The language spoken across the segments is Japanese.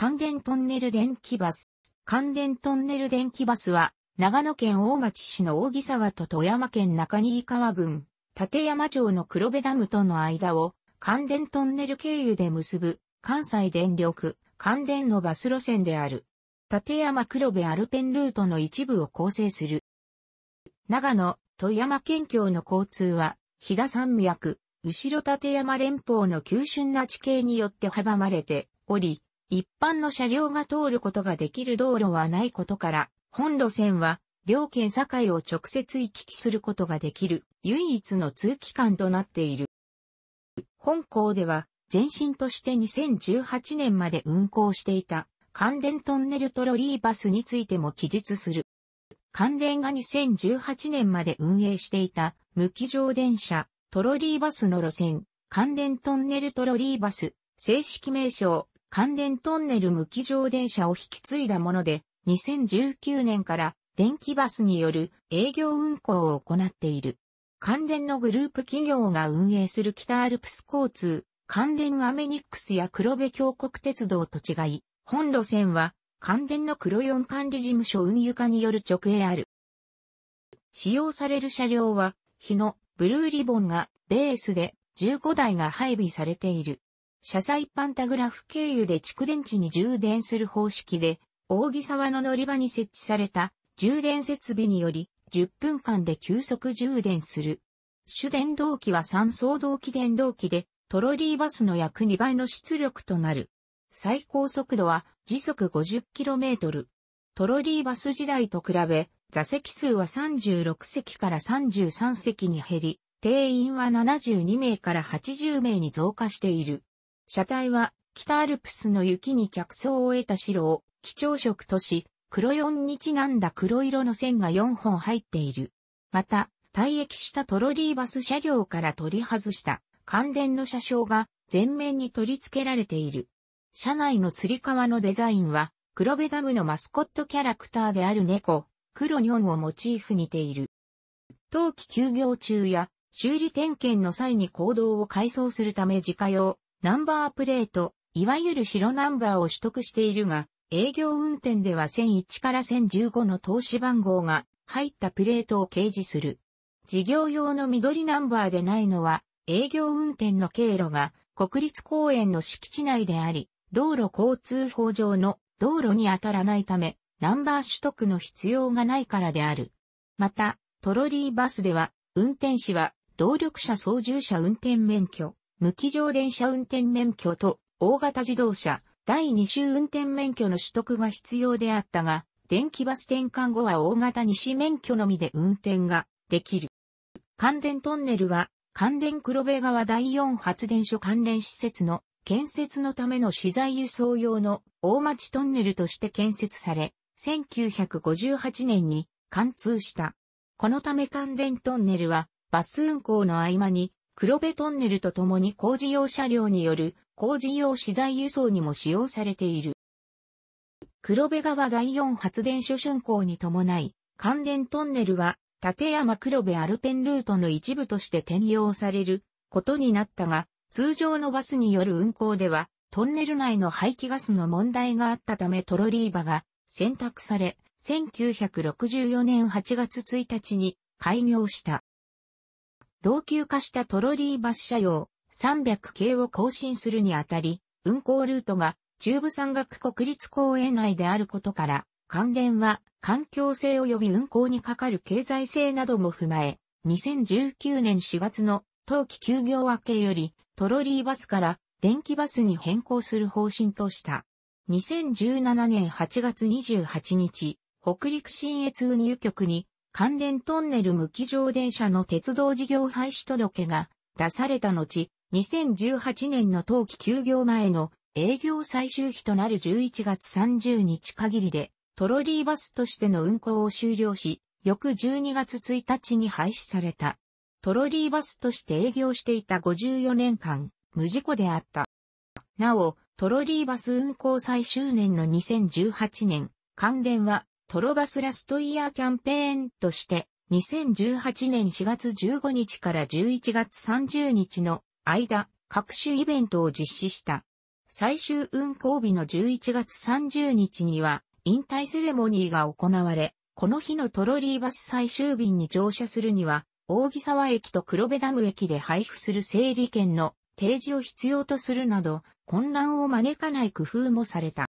関電トンネル電気バス。関電トンネル電気バスは、長野県大町市の大木沢と富山県中新川郡、立山町の黒部ダムとの間を、関電トンネル経由で結ぶ、関西電力、関電のバス路線である。立山黒部アルペンルートの一部を構成する。長野、富山県境の交通は、飛騨山脈、後ろ立山連峰の急峻な地形によって阻まれており、一般の車両が通ることができる道路はないことから、本路線は、両県境を直接行き来することができる、唯一の通機関となっている。本校では、前身として2018年まで運行していた、関電トンネルトロリーバスについても記述する。関電が2018年まで運営していた、無機乗電車、トロリーバスの路線、関電トンネルトロリーバス、正式名称、関連トンネル無機乗電車を引き継いだもので、2019年から電気バスによる営業運行を行っている。関連のグループ企業が運営する北アルプス交通、関連アメニックスや黒部峡谷鉄道と違い、本路線は関連の黒四管理事務所運輸課による直営ある。使用される車両は、日のブルーリボンがベースで15台が配備されている。車載パンタグラフ経由で蓄電池に充電する方式で、大木沢の乗り場に設置された充電設備により、10分間で急速充電する。主電動機は3相動機電動機で、トロリーバスの約2倍の出力となる。最高速度は時速 50km。トロリーバス時代と比べ、座席数は36席から33席に減り、定員は72名から80名に増加している。車体は北アルプスの雪に着想を得た白を基調色とし、黒四にちなんだ黒色の線が4本入っている。また、退役したトロリーバス車両から取り外した感電の車掌が全面に取り付けられている。車内の吊り革のデザインは、黒部ダムのマスコットキャラクターである猫、黒ニョンをモチーフにている。冬季休業中や修理点検の際に行動を改装するため自家用、ナンバープレート、いわゆる白ナンバーを取得しているが、営業運転では1001から1015の投資番号が入ったプレートを掲示する。事業用の緑ナンバーでないのは、営業運転の経路が国立公園の敷地内であり、道路交通法上の道路に当たらないため、ナンバー取得の必要がないからである。また、トロリーバスでは、運転士は、動力車操縦者運転免許、無機乗電車運転免許と大型自動車第2種運転免許の取得が必要であったが、電気バス転換後は大型2種免許のみで運転ができる。関連トンネルは関連黒部川第4発電所関連施設の建設のための資材輸送用の大町トンネルとして建設され、1958年に貫通した。このため関連トンネルはバス運行の合間に黒部トンネルとともに工事用車両による工事用資材輸送にも使用されている。黒部川第4発電所竣工に伴い、関連トンネルは、立山黒部アルペンルートの一部として転用されることになったが、通常のバスによる運行では、トンネル内の排気ガスの問題があったためトロリーバが選択され、1964年8月1日に開業した。老朽化したトロリーバス車用300系を更新するにあたり、運行ルートが中部山岳国立公園内であることから、関連は環境性及び運行にかかる経済性なども踏まえ、2019年4月の冬季休業明けよりトロリーバスから電気バスに変更する方針とした。2017年8月28日、北陸新越運輸局に関連トンネル無機上電車の鉄道事業廃止届が出された後、2018年の冬季休業前の営業最終日となる11月30日限りで、トロリーバスとしての運行を終了し、翌12月1日に廃止された。トロリーバスとして営業していた54年間、無事故であった。なお、トロリーバス運行最終年の2018年、関連はトロバスラストイヤーキャンペーンとして、2018年4月15日から11月30日の間、各種イベントを実施した。最終運行日の11月30日には、引退セレモニーが行われ、この日のトロリーバス最終便に乗車するには、大木沢駅と黒部ダム駅で配布する整理券の提示を必要とするなど、混乱を招かない工夫もされた。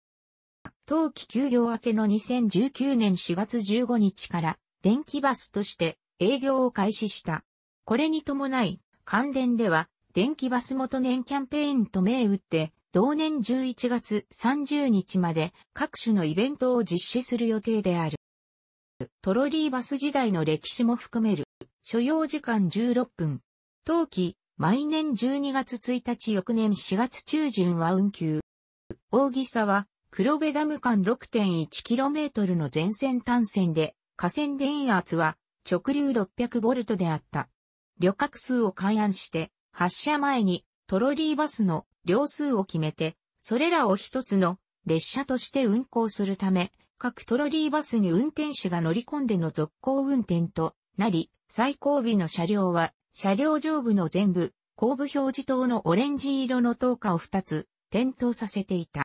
冬季休業明けの2019年4月15日から電気バスとして営業を開始した。これに伴い、関連では電気バス元年キャンペーンと銘打って、同年11月30日まで各種のイベントを実施する予定である。トロリーバス時代の歴史も含める。所要時間16分。冬季、毎年12月1日翌年4月中旬は運休。大木沢、黒部ダム間 6.1km の全線単線で、河川電圧は直流 600V であった。旅客数を開案して、発車前にトロリーバスの両数を決めて、それらを一つの列車として運行するため、各トロリーバスに運転手が乗り込んでの続行運転となり、最後尾の車両は、車両上部の全部、後部表示灯のオレンジ色の灯火を2つ、点灯させていた。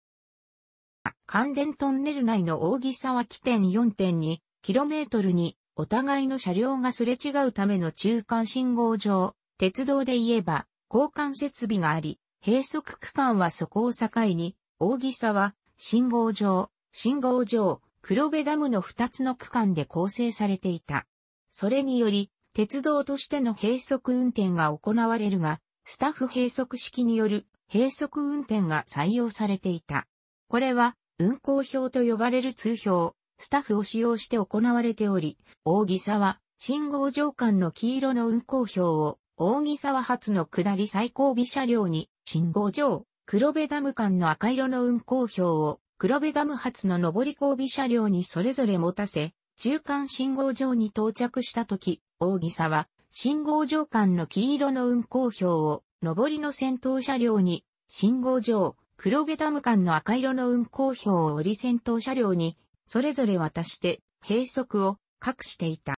関電トンネル内の大木沢起点 4.2km にお互いの車両がすれ違うための中間信号場、鉄道で言えば交換設備があり、閉塞区間はそこを境に、大木沢、信号場、信号場、黒部ダムの2つの区間で構成されていた。それにより、鉄道としての閉塞運転が行われるが、スタッフ閉塞式による閉塞運転が採用されていた。これは運行表と呼ばれる通表、スタッフを使用して行われており、大木沢、信号上間の黄色の運行表を、大木沢発の下り最後尾車両に、信号上、黒部ダム間の赤色の運行表を、黒部ダム発の上り後尾車両にそれぞれ持たせ、中間信号場に到着したとき、大木沢、信号上間の黄色の運行表を、上りの先頭車両に、信号上、黒部ダム間の赤色の運行表を折り先頭車両に、それぞれ渡して閉塞を隠していた。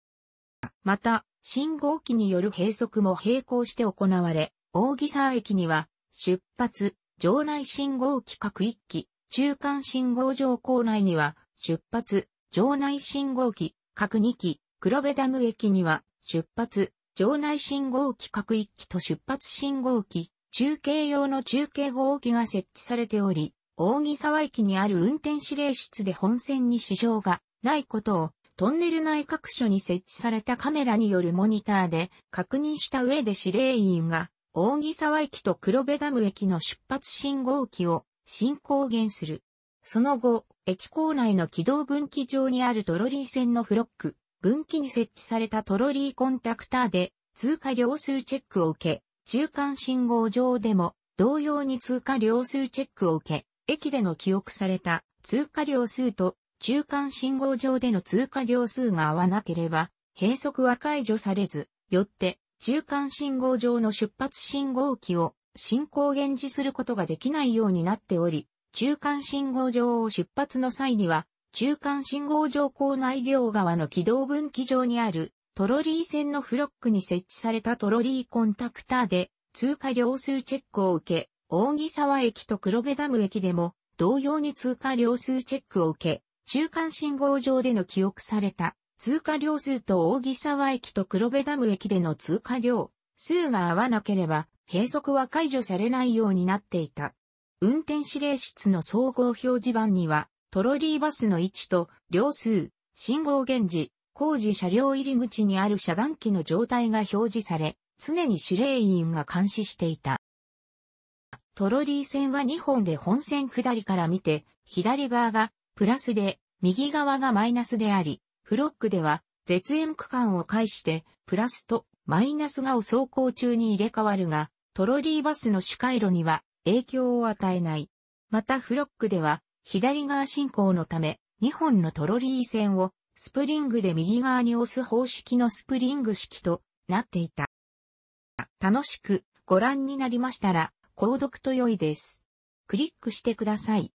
また、信号機による閉塞も並行して行われ、大木沢駅には、出発、場内信号機各1機、中間信号場構内には、出発、場内信号機各2機、黒部ダム駅には、出発、場内信号機各1機と出発信号機中継用の中継号機が設置されており、大木沢駅にある運転指令室で本線に支障がないことをトンネル内各所に設置されたカメラによるモニターで確認した上で指令員が大木沢駅と黒部ダム駅の出発信号機を進行減する。その後、駅構内の軌道分岐上にあるトロリー線のフロック、分岐に設置されたトロリーコンタクターで通過量数チェックを受け、中間信号上でも同様に通過量数チェックを受け、駅での記憶された通過量数と中間信号上での通過量数が合わなければ、閉塞は解除されず、よって中間信号上の出発信号機を進行現時することができないようになっており、中間信号上を出発の際には、中間信号上構内両側の軌道分岐上にあるトロリー線のフロックに設置されたトロリーコンタクターで通過量数チェックを受け、大木沢駅と黒部ダム駅でも同様に通過量数チェックを受け、中間信号上での記憶された通過量数と大木沢駅と黒部ダム駅での通過量数が合わなければ閉塞は解除されないようになっていた。運転指令室の総合表示板にはトロリーバスの位置と量数、信号源時、工事車両入り口にある遮断機の状態が表示され、常に司令員が監視していた。トロリー線は2本で本線下りから見て、左側がプラスで、右側がマイナスであり、フロックでは絶縁区間を介して、プラスとマイナスがを走行中に入れ替わるが、トロリーバスの主回路には影響を与えない。またフロックでは、左側進行のため、2本のトロリー線をスプリングで右側に押す方式のスプリング式となっていた。楽しくご覧になりましたら、購読と良いです。クリックしてください。